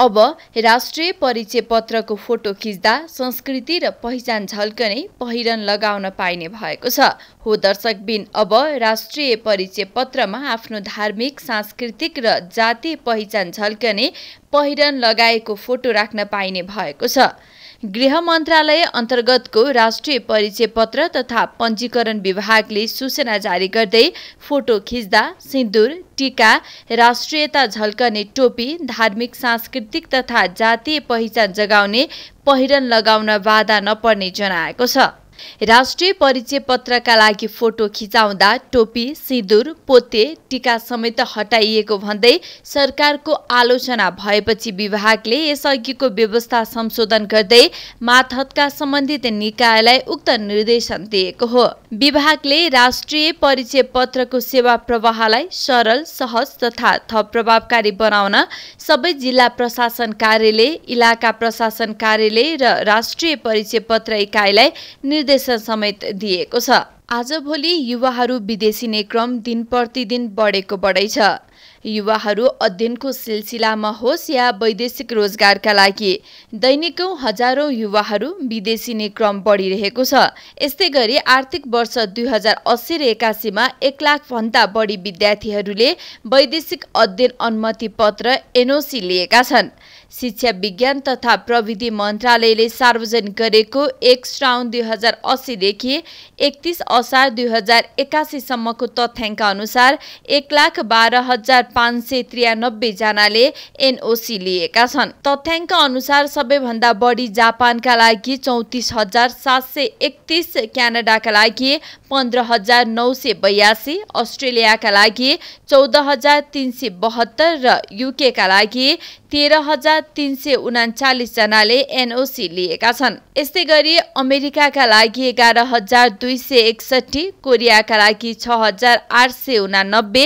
अब राष्ट्रिय परिचय पत्रको फोटो खिच्दा संस्कृति र पहिचान झल्कने पहिरन लगाउन पाइने भएको छ हो दर्शक बिन अब राष्ट्रिय परिचय पत्रमा आफ्नो धार्मिक सांस्कृतिक र जातीय पहिचान झल्कने पहिरन लगाएको फोटो राख्न पाइने भएको छ गृह मन्त्रालय अन्तर्गतको राष्ट्रिय परिचय पत्र तथा पञ्जीकरण विभागले सूचना जारी गर्दै फोटो खिच्दा सिन्दुर टिका राष्ट्रियता झल्कने टोपी धार्मिक सांस्कृतिक तथा जातीय पहिचान जगाउने पहिरन लगाउन बाधा नपर्ने जनाएको छ राष्ट्रिय परिचय पत्रका लागि फोटो खिचाउँदा टोपी सिन्दुर पोते टिका समेत हटाइएको भन्दै सरकारको आलोचना भएपछि विभागले यसअघिको व्यवस्था संशोधन गर्दै मातहतका सम्बन्धित निकायलाई उक्त निर्देशन दिएको हो विभागले राष्ट्रिय परिचय पत्रको सेवा प्रवाहलाई सरल सहज तथा थप प्रभावकारी बनाउन सबै जिल्ला प्रशासन कार्यालय इलाका प्रशासन कार्यालय र राष्ट्रिय परिचय पत्र इकाइलाई निर्देश निर्देशन समेत दिएको छ आजभोलि युवाहरू विदेशिने क्रम दिन प्रतिदिन बढेको बढै छ युवाहरू अध्ययनको सिलसिलामा होस् या वैदेशिक रोजगारका लागि दैनिकौँ हजारौँ युवाहरू विदेशिने क्रम बढिरहेको छ यस्तै गरी आर्थिक वर्ष दुई हजार अस्सी र एकासीमा एक लाखभन्दा बढी विद्यार्थीहरूले वैदेशिक अध्ययन अनुमति पत्र एनओसी लिएका छन् शिक्षा विज्ञान तथा प्रविधि मन्त्रालयले सार्वजनिक गरेको एक श्राउन दुई हजार अस्सीदेखि एकतिस असार दुई हजार एकासीसम्मको तथ्याङ्क अनुसार एक लाख बाह्र हजार पाँच सय त्रियानब्बेजनाले एनओसी लिएका छन् तथ्याङ्क अनुसार सबैभन्दा बढी जापानका लागि चौतिस हजार सात सय एकतिस क्यानाडाका लागि पन्ध्र हजार नौ सय बयासी अस्ट्रेलियाका लागि चौध हजार तिन सय बहत्तर र युकेका लागि तेह्र हजार तिन सय उनाचालिसजनाले एनओसी लिएका छन् यस्तै गरी अमेरिकाका लागि एघार हजार दुई सय एक एकसट्ठी कोरियाका लागि छ हजार आठ सय उनानब्बे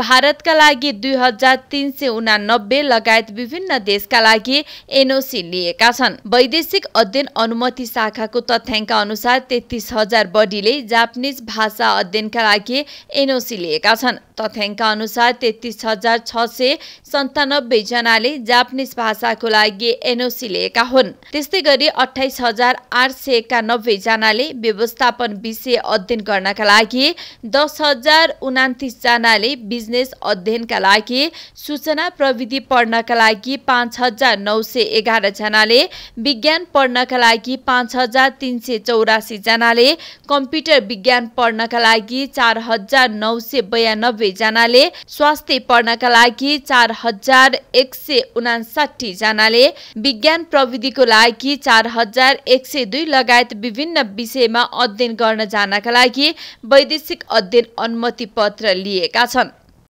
भारतका लागि दुई हजार तिन सय उनानब्बे लगायत विभिन्न देशका लागि एनओसी लिएका छन् वैदेशिक अध्ययन अनुमति शाखाको तथ्याङ्क अनुसार तेत्तिस हजार बढीले जापानिज भाषा अध्ययनका लागि एनओसी लिएका छन् तथ्याङ्क अनुसार तेत्तिस हजार छ सय सन्तानब्बे जनाले जापानिज भाषाको लागि एनओसी लिएका हुन् त्यस्तै गरी अठाइस हजार आठ सय एकानब्बे जनाले व्यवस्थापन विषय अध्ययन गर्नका लागि दस हजार उनातिसजनाले बिजनेस अध्ययनका लागि सूचना प्रविधि पढ्नका लागि पाँच हजार नौ सय एघारजनाले विज्ञान पढ्नका लागि पाँच हजार तिन सय चौरासीजनाले कम्प्युटर विज्ञान पढ्नका लागि चार हजार नौ सय बयानब्बेजनाले स्वास्थ्य पढ्नका लागि चार हजार एक सय उनासाठीजनाले विज्ञान प्रविधिको लागि चार हजार एक सय दुई लगायत विभिन्न विषयमा अध्ययन गर्न जानका लागि वैदेशिक अध्ययन अनुमति पत्र लिएका छन्